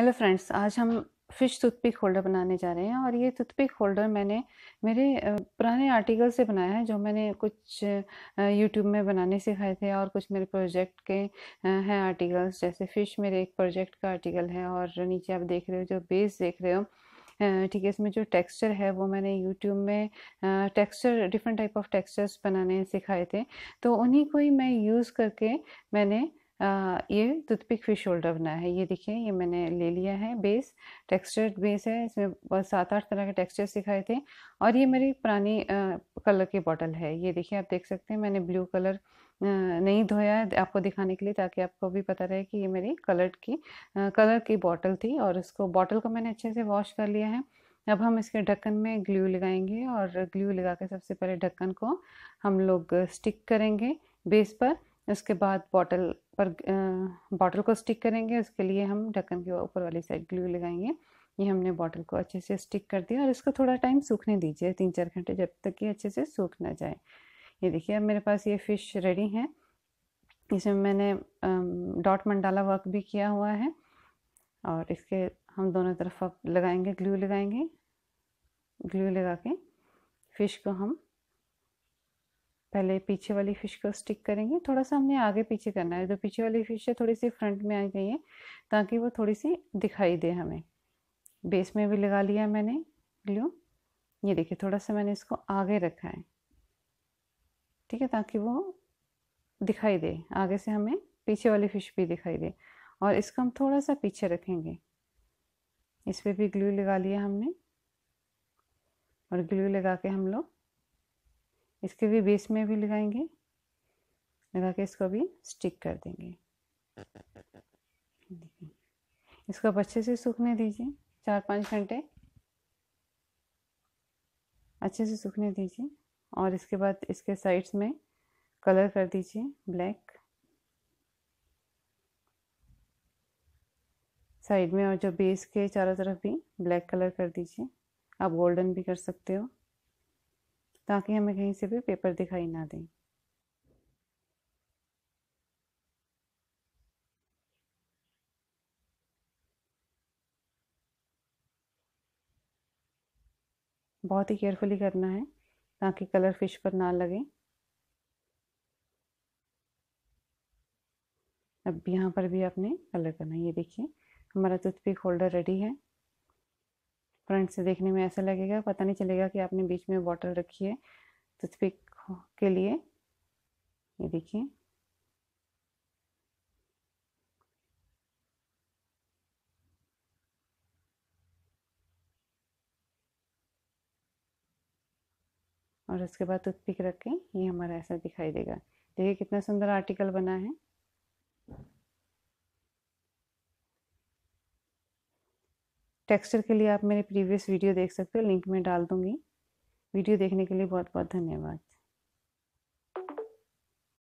hello friends आज हम fish toothpick holder बनाने जा रहे हैं और ये टूथपिक होल्डर मैंने मेरे पुराने आर्टिकल से बनाया है जो मैंने कुछ यूट्यूब में बनाने सिखाए थे और कुछ मेरे प्रोजेक्ट के हैं आर्टिकल्स जैसे फ़िश मेरे एक प्रोजेक्ट का आर्टिकल है और नीचे आप देख रहे हो जो बेस देख रहे हो ठीक है इसमें जो टेक्सचर है वो मैंने यूट्यूब में texture different type of textures बनाने सिखाए थे तो उन्हीं को ही मैं यूज़ करके मैंने ये टूथपिक तो फिश होल्डर बना है ये देखिए ये मैंने ले लिया है बेस टेक्सचर बेस है इसमें सात आठ तरह के टेक्सचर सिखाए थे और ये मेरी पुरानी कलर की बॉटल है ये देखिए आप देख सकते हैं मैंने ब्लू कलर नहीं धोया है आपको दिखाने के लिए ताकि आपको भी पता रहे कि ये मेरी कलर्ड की कलर की बॉटल थी और उसको बॉटल को मैंने अच्छे से वॉश कर लिया है अब हम इसके ढक्कन में ग्लू लगाएंगे और ग्लू लगा के सबसे पहले ढक्कन को हम लोग स्टिक करेंगे बेस पर उसके बाद बॉटल पर बॉटल को स्टिक करेंगे उसके लिए हम ढक्कन के ऊपर वाली साइड ग्लू लगाएंगे ये हमने बॉटल को अच्छे से स्टिक कर दिया और इसको थोड़ा टाइम सूखने दीजिए तीन चार घंटे जब तक ये अच्छे से सूख ना जाए ये देखिए अब मेरे पास ये फ़िश रेडी है इसमें मैंने डॉट मंडाला वर्क भी किया हुआ है और इसके हम दोनों तरफ अब लगाएंगे ग्लू लगाएंगे ग्लू लगा के फ़िश को हम पहले पीछे वाली फिश को स्टिक करेंगे थोड़ा सा हमने आगे पीछे करना है जो पीछे वाली फिश है थोड़ी सी फ्रंट में आ गई है ताकि वो थोड़ी सी दिखाई दे हमें बेस में भी लगा लिया मैंने ग्लू ये देखिए थोड़ा सा मैंने इसको आगे रखा है ठीक है ताकि वो दिखाई दे आगे से हमें पीछे वाली फिश भी दिखाई दे और इसको हम थोड़ा सा पीछे रखेंगे इस पर भी ग्लू लगा लिया हमने और ग्लू लगा के हम लोग इसके भी बेस में भी लगाएंगे लगा के इसको भी स्टिक कर देंगे इसको आप अच्छे से सूखने दीजिए चार पाँच घंटे अच्छे से सूखने दीजिए और इसके बाद इसके साइड्स में कलर कर दीजिए ब्लैक साइड में और जो बेस के चारों तरफ भी ब्लैक कलर कर दीजिए आप गोल्डन भी कर सकते हो ताकि हमें कहीं से भी पेपर दिखाई ना दें बहुत ही केयरफुली करना है ताकि कलर फिश पर ना लगे अब यहाँ पर भी आपने कलर करना है ये देखिए हमारा टूथपिक होल्डर रेडी है फ्रंट से देखने में ऐसा लगेगा पता नहीं चलेगा कि आपने बीच में बॉटल रखी है टूथपिक के लिए ये देखिए और उसके बाद टूथपिक रख के ये हमारा ऐसा दिखाई देगा देखिए कितना सुंदर आर्टिकल बना है टेक्सचर के लिए आप मेरे प्रीवियस वीडियो देख सकते हो लिंक में डाल दूँगी वीडियो देखने के लिए बहुत बहुत धन्यवाद